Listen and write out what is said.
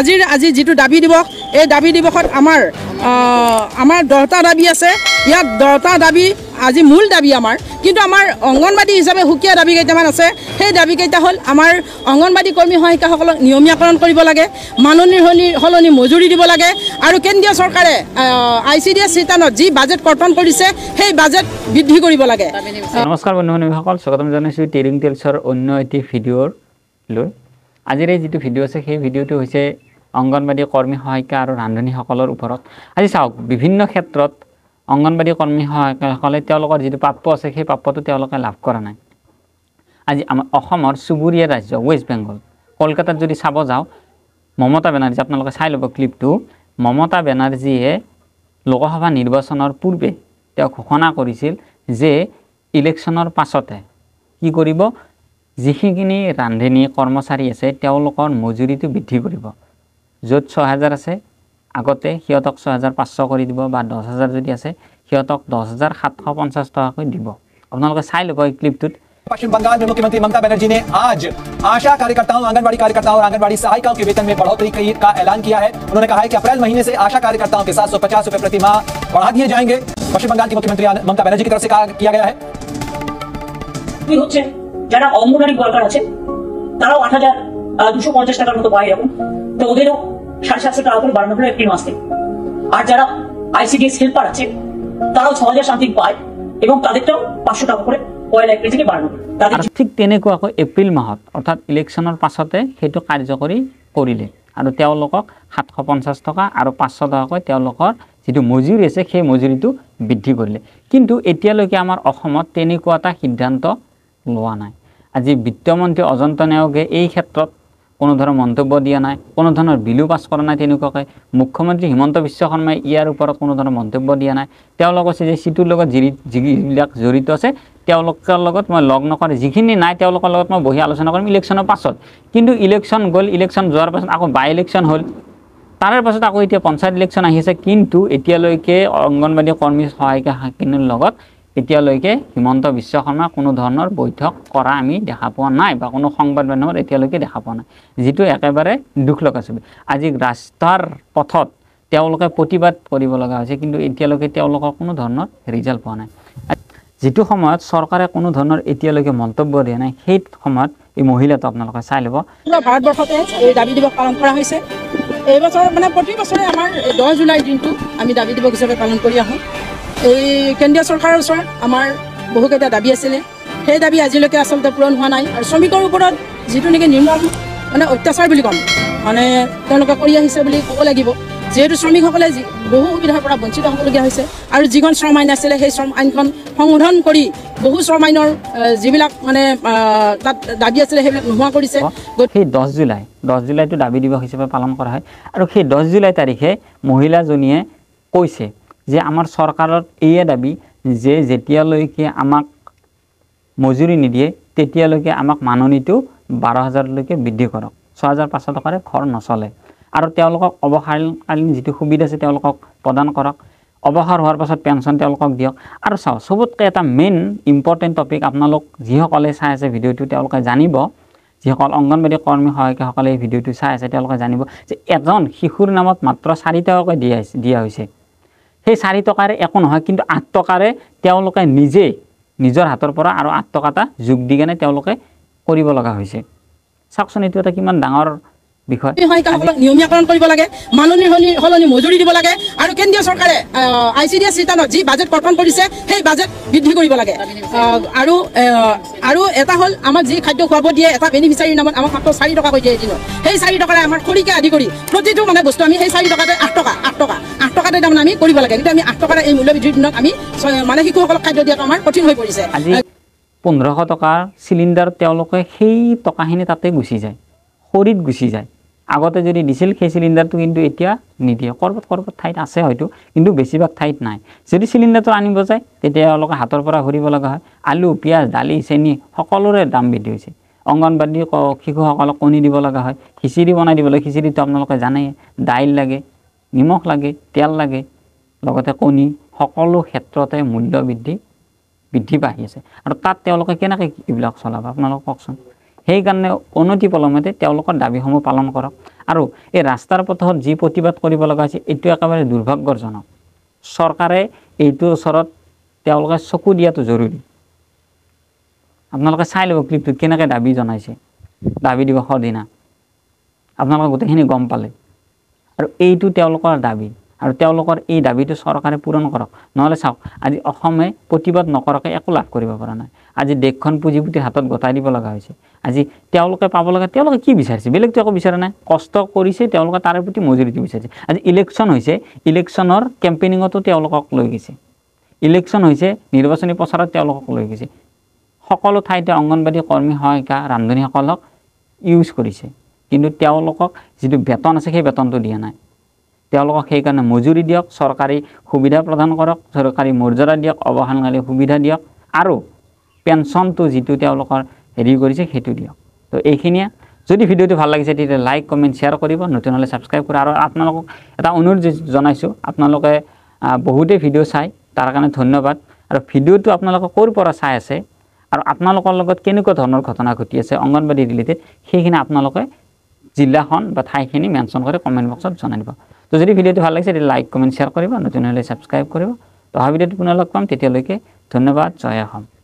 আজিৰ আজি যিটো দাবী দিৱস এই দাবী দিৱসত আমাৰ আমাৰ দহটা দাবী আছে ইয়াত দহটা দাবী আজি মূল দাবী আমাৰ কিন্তু আমাৰ অংগনবাদী হিচাপে সুকীয়া দাবী কেইটামান আছে সেই দাবী কেইটা হ'ল আমাৰ অংগনবাদী কৰ্মী সহায়িকাসকলক নিয়মীয়াকৰণ কৰিব লাগে মাননীৰ সলনি সলনি মজুৰি দিব লাগে আৰু কেন্দ্ৰীয় চৰকাৰে আই চি ডি এছ শিতানত যি বাজেট কৰ্তন কৰিছে সেই বাজেট বৃদ্ধি কৰিব লাগে নমস্কাৰ বন্ধু বান্ধৱীসকল স্বাগতম জনাইছোঁ টেৰিং টেলছৰ অন্য এটি লৈ আজিৰ এই যিটো ভিডিঅ' আছে সেই ভিডিঅ'টো হৈছে অংগনবাদী কৰ্মী সহায়িকা আৰু ৰান্ধনীসকলৰ ওপৰত আজি চাওক বিভিন্ন ক্ষেত্ৰত অংগনবাদী কৰ্মী সহায়িকাসকলে তেওঁলোকৰ যিটো প্ৰাপ্য আছে সেই প্ৰাপ্যটো তেওঁলোকে লাভ কৰা নাই আজি আমাৰ অসমৰ চুবুৰীয়া ৰাজ্য ৱেষ্ট বেংগল কলকাতাত যদি চাব যাওঁ মমতা বেনাৰ্জী আপোনালোকে চাই ল'ব ক্লিপটো মমতা বেনাৰ্জীয়ে লোকসভা নিৰ্বাচনৰ পূৰ্বে তেওঁ ঘোষণা কৰিছিল যে ইলেকশ্যনৰ পাছতে কি কৰিব যিখিনি ৰান্ধনী কৰ্মচাৰী আছে তেওঁলোকৰ মজুৰিটো বৃদ্ধি কৰিব যত 6000 আছে আগতে কি এতক 6500 করি দিব বা 10000 যদি আছে কি এতক 10750 টাকা কই দিব আপনা লগে চাই লোক ক্লিপ টু পশ্চিমবঙ্গ বাংলা মুখ্যমন্ত্রী মমতা বন্দ্যোপাধ্যায় نے আজ আশা कार्यकर्ताओं आंगनवाड़ी कार्यकर्ताओं और आंगनवाड़ी सहायिकाओं के वेतन में बढ़ोतरी कीयत का ऐलान किया है उन्होंने कहा है कि अप्रैल महीने से आशा कार्यकर्ताओं के 750 रुपए प्रति माह बढ़ा दिए जाएंगे পশ্চিমবঙ্গ বাংলা মুখ্যমন্ত্রী মমতা বন্দ্যোপাধ্যায় की तरफ से कहा किया गया है কি হচ্ছে যারা অংগনারী গাল আছে তারাও 8250 টাকা পর্যন্ত পায়ে থাকুন ওদেরও সাড়ে সাতশো টাকা করে বাড়ানো হলো এপ্রিল মাস আর যারা আইসিডিএস হেল্পার আছে তারাও ছ হাজার সামথিং পায় এবং তাদেরটাও পাঁচশো টাকা করে পয়লা এপ্রিল থেকে বাড়ানো ঠিক তেনেকুৱাকৈ এপ্ৰিল মাহত অৰ্থাৎ ইলেকশ্যনৰ পাছতে সেইটো কাৰ্যকৰী কৰিলে আৰু তেওঁলোকক সাতশ পঞ্চাছ টকা আৰু পাঁচশ টকাকৈ তেওঁলোকৰ যিটো মজুৰি আছে সেই মজুৰিটো বৃদ্ধি কৰিলে কিন্তু এতিয়ালৈকে আমাৰ অসমত তেনেকুৱা এটা সিদ্ধান্ত লোৱা নাই আজি বিত্তমন্ত্ৰী অজন্ত নেওগে এই ক্ষেত্ৰত কোনো ধৰণৰ মন্তব্য দিয়া নাই কোনো ধৰণৰ বিলো পাছ কৰা নাই তেনেকুৱাকৈ মুখ্যমন্ত্ৰী হিমন্ত বিশ্ব শৰ্মাই ইয়াৰ ওপৰত কোনো ধৰণৰ মন্তব্য দিয়া নাই তেওঁলোক কৈছে যে চিটোৰ লগত যি যিবিলাক জড়িত আছে তেওঁলোকৰ লগত মই লগ নকৰে যিখিনি নাই তেওঁলোকৰ লগত মই বহি আলোচনা কৰিম ইলেকশ্যনৰ পাছত কিন্তু ইলেকশ্যন গ'ল ইলেকশ্যন যোৱাৰ পাছত আকৌ বাই ইলেকশ্যন হ'ল তাৰে পাছত আকৌ এতিয়া পঞ্চায়ত ইলেকশ্যন আহিছে কিন্তু এতিয়ালৈকে অংগনবাদী কৰ্মীৰ সহায়িকাখিনিৰ লগত এতিয়ালৈকে হিমন্ত বিশ্ব শৰ্মা কোনো ধৰণৰ বৈঠক কৰা আমি দেখা পোৱা নাই বা কোনো সংবাদ মাধ্যমত এতিয়ালৈকে দেখা পোৱা নাই যিটো একেবাৰে দুখ লগা ছবি আজি ৰাস্তাৰ পথত তেওঁলোকে প্ৰতিবাদ কৰিব লগা হৈছে কিন্তু এতিয়ালৈকে তেওঁলোকৰ কোনো ধৰণৰ ৰিজাল্ট পোৱা নাই যিটো সময়ত চৰকাৰে কোনো ধৰণৰ এতিয়ালৈকে মন্তব্য দিয়া নাই সেই সময়ত এই মহিলাটো আপোনালোকে চাই ল'ব ভাৰতবৰ্ষতে এই দাবী দিৱস পালন কৰা হৈছে এইবছৰ মানে প্ৰতি বছৰে আমাৰ দহ জুলাই দিনটো আমি দাবী দিৱস হিচাপে পালন কৰি আহোঁ এই কেন্দ্ৰীয় চৰকাৰৰ ওচৰত আমাৰ বহুকেইটা দাবী আছিলে সেই দাবী আজিলৈকে আচলতে পূৰণ হোৱা নাই আৰু শ্ৰমিকৰ ওপৰত যিটো নেকি নিৰ্মল মানে অত্যাচাৰ বুলি ক'ম মানে তেওঁলোকে কৰি আহিছে বুলি ক'ব লাগিব যিহেতু শ্ৰমিকসকলে যি বহু সুবিধাৰ পৰা বঞ্চিত হ'বলগীয়া হৈছে আৰু যিখন শ্ৰম আইন আছিলে সেই শ্ৰম আইনখন সংশোধন কৰি বহু শ্ৰম আইনৰ যিবিলাক মানে তাত দাবী আছিলে সেইবিলাক নোহোৱা কৰিছে সেই দহ জুলাই দহ জুলাইটো দাবী দিৱস হিচাপে পালন কৰা হয় আৰু সেই দহ জুলাই তাৰিখে মহিলাজনীয়ে কৈছে যে আমাৰ চৰকাৰৰ এয়ে দাবী যে যেতিয়ালৈকে আমাক মজুৰি নিদিয়ে তেতিয়ালৈকে আমাক মাননীটো বাৰ হাজাৰলৈকে বৃদ্ধি কৰক ছয় হাজাৰ পাঁচশ টকাৰে ঘৰ নচলে আৰু তেওঁলোকক অৱসাৰকালীন যিটো সুবিধা আছে তেওঁলোকক প্ৰদান কৰক অৱসৰ হোৱাৰ পাছত পেঞ্চন তেওঁলোকক দিয়ক আৰু চাওক চবতকৈ এটা মেইন ইম্পৰ্টেণ্ট টপিক আপোনালোক যিসকলে চাই আছে ভিডিঅ'টো তেওঁলোকে জানিব যিসকল অংগনবাদী কৰ্মী সহায়কীসকলে এই ভিডিঅ'টো চাই আছে তেওঁলোকে জানিব যে এজন শিশুৰ নামত মাত্ৰ চাৰিটাকৈ দিয়া হৈছে দিয়া হৈছে সেই চাৰি টকাৰে একো নহয় কিন্তু আঠ টকাৰে তেওঁলোকে নিজে নিজৰ হাতৰ পৰা আৰু আঠ টকা এটা যোগ দি কেনে তেওঁলোকে কৰিব লগা হৈছে চাওকচোন এইটো এটা কিমান ডাঙৰ নিয়মীয়াকরণ করব লাগে যি খাদ্য খুব দিয়ে এটা বেনিফিসারির নামত আমার মাত্র চারি টাকা কই দিয়ে আমি সেই লাগে কিন্তু আমি আট টাকার এই মূল্য বৃদ্ধির দিনক আমি মানে শিশুসল খাদ্য দিয়াটা আমার কঠিন হয়ে পড়েছে পনেরোশ টকার সিলিন্ডার তেওঁলোকে সেই টকাখিনি তাতে গুচি যায় খৰিত গুচি যায় আগতে যদি দিছিল সেই চিলিণ্ডাৰটো কিন্তু এতিয়া নিদিয়ে ক'ৰবাত ক'ৰবাত ঠাইত আছে হয়তো কিন্তু বেছিভাগ ঠাইত নাই যদি চিলিণ্ডাৰটো আনিব যায় তেতিয়া এওঁলোকে হাতৰ পৰা ঘূৰিব লগা হয় আলু পিঁয়াজ দালি চেনি সকলোৰে দাম বৃদ্ধি হৈছে অংগনবাদী শিশুসকলক কণী দিব লগা হয় খিচিৰি বনাই দিব লাগে খিচিৰিটো আপোনালোকে জানেই দাইল লাগে নিমখ লাগে তেল লাগে লগতে কণী সকলো ক্ষেত্ৰতে মূল্য বৃদ্ধি বৃদ্ধি পাই আহি আছে আৰু তাত তেওঁলোকে কেনেকৈ এইবিলাক চলাব আপোনালোকে কওকচোন সেইকাৰণে অনতি পলমতে তেওঁলোকৰ দাবীসমূহ পালন কৰক আৰু এই ৰাস্তাৰ পথত যি প্ৰতিবাদ কৰিব লগা হৈছে এইটো একেবাৰে দুৰ্ভাগ্যজনক চৰকাৰে এইটো ওচৰত তেওঁলোকে চকু দিয়াটো জৰুৰী আপোনালোকে চাই ল'ব ক্লিপটোত কেনেকৈ দাবী জনাইছে দাবী দিৱসৰ দিনা আপোনালোকে গোটেইখিনি গম পালে আৰু এইটো তেওঁলোকৰ দাবী আৰু তেওঁলোকৰ এই দাবীটো চৰকাৰে পূৰণ কৰক নহ'লে চাওক আজি অসমে প্ৰতিবাদ নকৰাকৈ একো লাভ কৰিব পৰা নাই আজি দেশখন পুঁজি পুতি হাতত গতাই দিব লগা হৈছে আজি তেওঁলোকে পাব লগা তেওঁলোকে কি বিচাৰিছে বেলেগতো একো বিচৰা নাই কষ্ট কৰিছে তেওঁলোকে তাৰ প্ৰতি মজুৰিটো বিচাৰিছে আজি ইলেকশ্যন হৈছে ইলেকশ্যনৰ কেম্পেইনিঙতো তেওঁলোকক লৈ গৈছে ইলেকশ্যন হৈছে নিৰ্বাচনী প্ৰচাৰত তেওঁলোকক লৈ গৈছে সকলো ঠাইতে অংগনবাদী কৰ্মী সহায়িকা ৰান্ধনীসকলক ইউজ কৰিছে কিন্তু তেওঁলোকক যিটো বেতন আছে সেই বেতনটো দিয়া নাই তেওঁলোকক সেইকাৰণে মজুৰি দিয়ক চৰকাৰী সুবিধা প্ৰদান কৰক চৰকাৰী মৰ্যাদা দিয়ক অৱসানকালী সুবিধা দিয়ক আৰু পেঞ্চনটো যিটো তেওঁলোকৰ হেৰি কৰিছে সেইটো দিয়ক তো এইখিনিয়ে যদি ভিডিঅ'টো ভাল লাগিছে তেতিয়া লাইক কমেণ্ট শ্বেয়াৰ কৰিব নতুন হ'লে ছাবস্ক্ৰাইব কৰিব আৰু আপোনালোকক এটা অনুৰোধ জনাইছোঁ আপোনালোকে বহুতেই ভিডিঅ' চাই তাৰ কাৰণে ধন্যবাদ আৰু ভিডিঅ'টো আপোনালোকে ক'ৰ পৰা চাই আছে আৰু আপোনালোকৰ লগত কেনেকুৱা ধৰণৰ ঘটনা ঘটি আছে অংগনবাদী ৰিলেটেড সেইখিনি আপোনালোকে জিলাখন বা ঠাইখিনি মেনশ্যন কৰি কমেণ্ট বক্সত জনাই দিব তো যদি ভিডিঅ'টো ভাল লাগিছে তেতিয়া লাইক কমেণ্ট শ্বেয়াৰ কৰিব নতুন হ'লে ছাবস্ক্ৰাইব কৰিব তো অহা ভিডিঅ'টো পুনৰ লগ পাম তেতিয়ালৈকে ধন্যবাদ জয় অসম